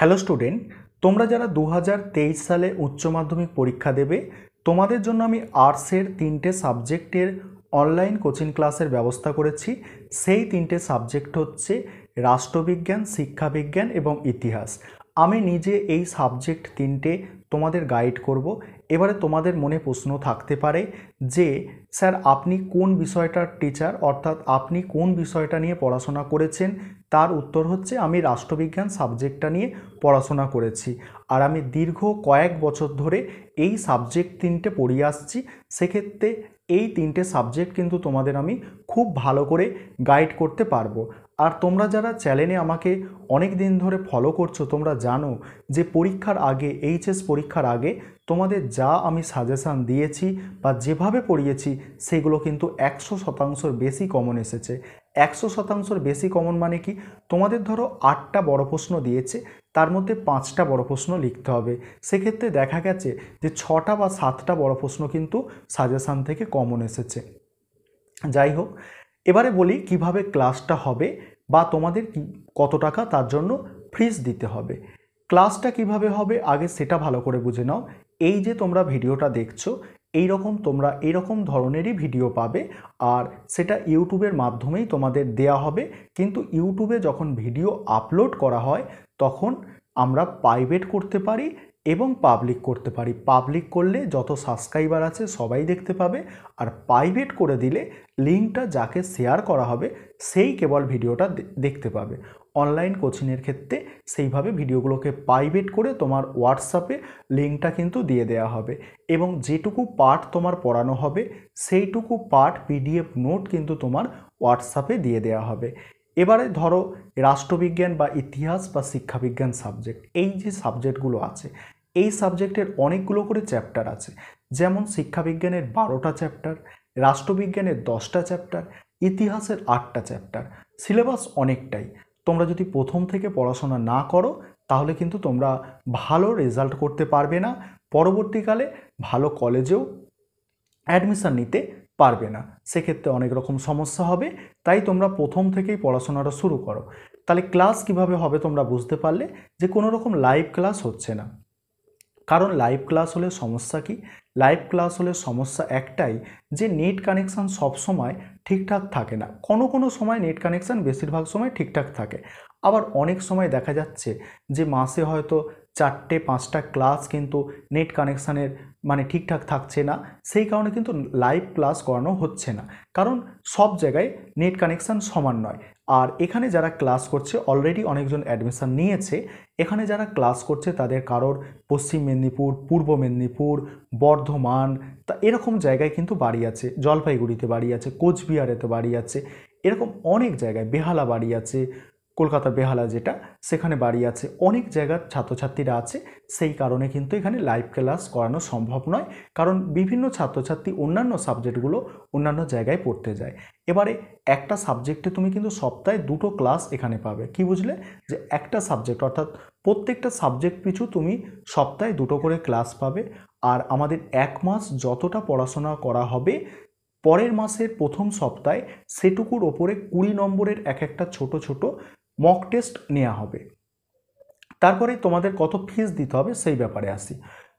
hello student তোমরা যারা দু সালে উচ্চ মাধ্যমিক পরীক্ষা দেবে তোমাদের জন্য আমি আর্টসের তিনটে সাবজেক্টের অনলাইন কোচিং ক্লাসের ব্যবস্থা করেছি সেই তিনটে সাবজেক্ট হচ্ছে রাষ্ট্রবিজ্ঞান শিক্ষাবিজ্ঞান এবং ইতিহাস আমি নিজে এই সাবজেক্ট তিনটে তোমাদের গাইড করব এবারে তোমাদের মনে প্রশ্ন থাকতে পারে যে স্যার আপনি কোন বিষয়টার টিচার অর্থাৎ আপনি কোন বিষয়টা নিয়ে পড়াশোনা করেছেন তার উত্তর হচ্ছে আমি রাষ্ট্রবিজ্ঞান সাবজেক্টটা নিয়ে পড়াশোনা করেছি আর আমি দীর্ঘ কয়েক বছর ধরে এই সাবজেক্ট তিনটে পড়িয়ে আসছি সেক্ষেত্রে এই তিনটে সাবজেক্ট কিন্তু তোমাদের আমি খুব ভালো করে গাইড করতে পারবো আর তোমরা যারা চ্যানেলে আমাকে অনেক দিন ধরে ফলো করছো তোমরা জানো যে পরীক্ষার আগে এইচএস পরীক্ষার আগে তোমাদের যা আমি সাজেশান দিয়েছি বা যেভাবে পড়িয়েছি সেগুলো কিন্তু একশো শতাংশর বেশি কমন এসেছে একশো শতাংশর বেশি কমন মানে কি তোমাদের ধরো আটটা বড় প্রশ্ন দিয়েছে তার মধ্যে পাঁচটা বড় প্রশ্ন লিখতে হবে সেক্ষেত্রে দেখা গেছে যে ছটা বা সাতটা বড় প্রশ্ন কিন্তু সাজেশান থেকে কমন এসেছে যাই হোক এবারে বলি কিভাবে ক্লাসটা হবে বা তোমাদের কত টাকা তার জন্য ফ্রিজ দিতে হবে ক্লাসটা কিভাবে হবে আগে সেটা ভালো করে বুঝে নাও এই যে তোমরা ভিডিওটা দেখছো এই রকম তোমরা এরকম ধরনেরই ভিডিও পাবে আর সেটা ইউটিউবের মাধ্যমেই তোমাদের দেয়া হবে কিন্তু ইউটিউবে যখন ভিডিও আপলোড করা হয় তখন আমরা প্রাইভেট করতে পারি এবং পাবলিক করতে পারি পাবলিক করলে যত সাবস্ক্রাইবার আছে সবাই দেখতে পাবে আর প্রাইভেট করে দিলে লিঙ্কটা যাকে শেয়ার করা হবে সেই কেবল ভিডিওটা দেখতে পাবে অনলাইন কোচিংয়ের ক্ষেত্রে সেইভাবে ভিডিওগুলোকে প্রাইভেট করে তোমার হোয়াটসঅ্যাপে লিঙ্কটা কিন্তু দিয়ে দেওয়া হবে এবং যেটুকু পার্ট তোমার পড়ানো হবে সেইটুকু পার্ট পিডিএফ নোট কিন্তু তোমার হোয়াটসঅ্যাপে দিয়ে দেওয়া হবে এবারে ধরো রাষ্ট্রবিজ্ঞান বা ইতিহাস বা শিক্ষাবিজ্ঞান সাবজেক্ট এই যে সাবজেক্টগুলো আছে এই সাবজেক্টের অনেকগুলো করে চ্যাপ্টার আছে যেমন শিক্ষাবিজ্ঞানের বারোটা চ্যাপ্টার রাষ্ট্রবিজ্ঞানের দশটা চ্যাপ্টার ইতিহাসের আটটা চ্যাপ্টার সিলেবাস অনেকটাই তোমরা যদি প্রথম থেকে পড়াশোনা না করো তাহলে কিন্তু তোমরা ভালো রেজাল্ট করতে পারবে না পরবর্তীকালে ভালো কলেজেও অ্যাডমিশান নিতে পারবে না সেক্ষেত্রে অনেক রকম সমস্যা হবে তাই তোমরা প্রথম থেকেই পড়াশোনাটা শুরু করো তাহলে ক্লাস কিভাবে হবে তোমরা বুঝতে পারলে যে কোনো রকম লাইভ ক্লাস হচ্ছে না কারণ লাইভ ক্লাস হলে সমস্যা কি লাইভ ক্লাস হলে সমস্যা একটাই যে নেট কানেকশান সবসময় ঠিকঠাক থাকে না কোনো কোনো সময় নেট কানেকশান বেশিরভাগ সময় ঠিকঠাক থাকে আবার অনেক সময় দেখা যাচ্ছে যে মাসে হয়তো চারটে পাঁচটা ক্লাস কিন্তু নেট কানেকশানের মানে ঠিকঠাক থাকছে না সেই কারণে কিন্তু লাইভ ক্লাস করানো হচ্ছে না কারণ সব জায়গায় নেট কানেকশান সমান নয় আর এখানে যারা ক্লাস করছে অলরেডি অনেকজন অ্যাডমিশান নিয়েছে এখানে যারা ক্লাস করছে তাদের কারোর পশ্চিম মেদিনীপুর পূর্ব মেদিনীপুর বর্ধমান তা এরকম জায়গায় কিন্তু বাড়ি আছে জলপাইগুড়িতে বাড়ি আছে কোচবিহারেতে বাড়ি আছে এরকম অনেক জায়গায় বেহালা বাড়ি আছে কলকাতা বেহালা যেটা সেখানে বাড়ি আছে অনেক জায়গার ছাত্রছাত্রীরা আছে সেই কারণে কিন্তু এখানে লাইভ ক্লাস করানো সম্ভব নয় কারণ বিভিন্ন ছাত্রছাত্রী অন্যান্য সাবজেক্টগুলো অন্যান্য জায়গায় পড়তে যায় এবারে একটা সাবজেক্টে তুমি কিন্তু সপ্তাহে দুটো ক্লাস এখানে পাবে কি বুঝলে যে একটা সাবজেক্ট অর্থাৎ প্রত্যেকটা সাবজেক্ট পিছু তুমি সপ্তাহে দুটো করে ক্লাস পাবে আর আমাদের এক মাস যতটা পড়াশোনা করা হবে পরের মাসের প্রথম সপ্তাহে সেটুকুর ওপরে কুড়ি নম্বরের এক একটা ছোট ছোট মক টেস্ট নেওয়া হবে তারপরে তোমাদের কত ফিস দিতে হবে সেই ব্যাপারে আসি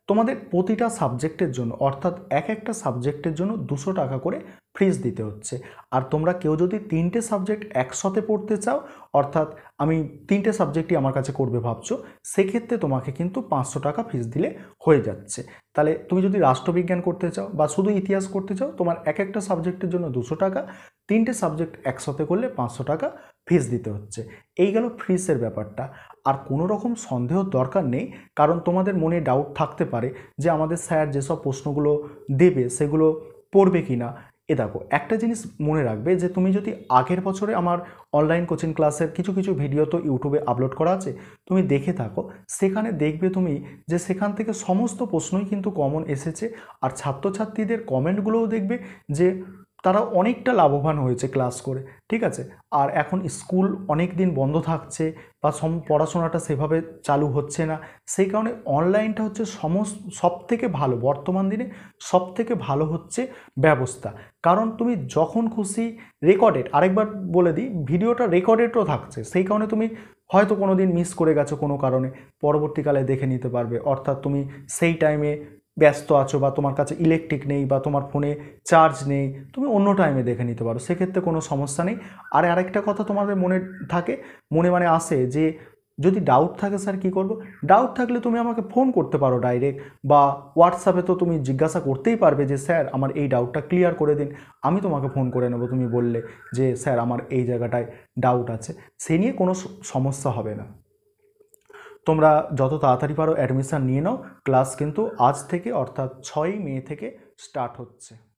তোমাদের প্রতিটা সাবজেক্টের জন্য অর্থাৎ এক একটা সাবজেক্টের জন্য দুশো টাকা করে ফিস দিতে হচ্ছে আর তোমরা কেউ যদি তিনটে সাবজেক্ট একসাথে পড়তে চাও অর্থাৎ আমি তিনটে সাবজেক্টই আমার কাছে করবে ভাবছো সেক্ষেত্রে তোমাকে কিন্তু পাঁচশো টাকা ফিস দিলে হয়ে যাচ্ছে তাহলে তুমি যদি রাষ্ট্রবিজ্ঞান করতে চাও বা শুধু ইতিহাস করতে চাও তোমার এক একটা সাবজেক্টের জন্য দুশো টাকা তিনটে সাবজেক্ট একসাথে করলে পাঁচশো টাকা ফিস দিতে হচ্ছে এই গেল ফিসের ব্যাপারটা আর কোনো রকম সন্দেহ দরকার নেই কারণ তোমাদের মনে ডাউট থাকতে পারে যে আমাদের স্যার যেসব প্রশ্নগুলো দেবে সেগুলো পড়বে কি না এ দেখো একটা জিনিস মনে রাখবে যে তুমি যদি আগের বছরে আমার অনলাইন কোচিং ক্লাসের কিছু কিছু ভিডিও তো ইউটিউবে আপলোড করা আছে তুমি দেখে থাকো সেখানে দেখবে তুমি যে সেখান থেকে সমস্ত প্রশ্নই কিন্তু কমন এসেছে আর ছাত্রছাত্রীদের কমেন্টগুলোও দেখবে যে তারা অনেকটা লাভবান হয়েছে ক্লাস করে ঠিক আছে আর এখন স্কুল অনেক দিন বন্ধ থাকছে বা সম পড়াশোনাটা সেভাবে চালু হচ্ছে না সেই কারণে অনলাইনটা হচ্ছে সমস্ত সব থেকে ভালো বর্তমান দিনে সব থেকে ভালো হচ্ছে ব্যবস্থা কারণ তুমি যখন খুশি রেকর্ডেড আরেকবার বলে দিই ভিডিওটা রেকর্ডেডও থাকছে সেই কারণে তুমি হয়তো কোনো দিন মিস করে গেছো কোনো কারণে পরবর্তীকালে দেখে নিতে পারবে অর্থাৎ তুমি সেই টাইমে ব্যস্ত আছো বা তোমার কাছে ইলেকট্রিক নেই বা তোমার ফোনে চার্জ নেই তুমি অন্য টাইমে দেখে নিতে পারো সেক্ষেত্রে কোনো সমস্যা নেই আর আরেকটা কথা তোমাদের মনে থাকে মনে মানে আসে যে যদি ডাউট থাকে স্যার কী করবো ডাউট থাকলে তুমি আমাকে ফোন করতে পারো ডাইরেক্ট বা হোয়াটসঅ্যাপে তো তুমি জিজ্ঞাসা করতেই পারবে যে স্যার আমার এই ডাউটটা ক্লিয়ার করে দিন আমি তোমাকে ফোন করে নেবো তুমি বললে যে স্যার আমার এই জায়গাটায় ডাউট আছে সে নিয়ে কোনো সমস্যা হবে না তোমরা যত তাড়াতাড়ি পারো অ্যাডমিশান নিয়ে নাও ক্লাস কিন্তু আজ থেকে অর্থাৎ ছয়ই মে থেকে স্টার্ট হচ্ছে